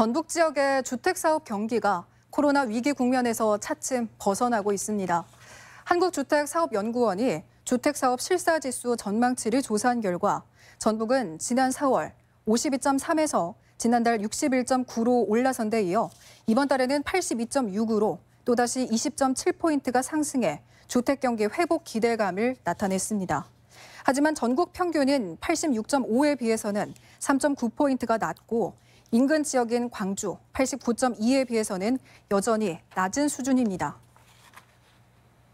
전북 지역의 주택사업 경기가 코로나 위기 국면에서 차츰 벗어나고 있습니다. 한국주택사업연구원이 주택사업 실사지수 전망치를 조사한 결과 전북은 지난 4월 52.3에서 지난달 61.9로 올라선 데 이어 이번 달에는 82.6으로 또다시 20.7포인트가 상승해 주택 경기 회복 기대감을 나타냈습니다. 하지만 전국 평균인 86.5에 비해서는 3.9포인트가 낮고 인근 지역인 광주 89.2에 비해서는 여전히 낮은 수준입니다.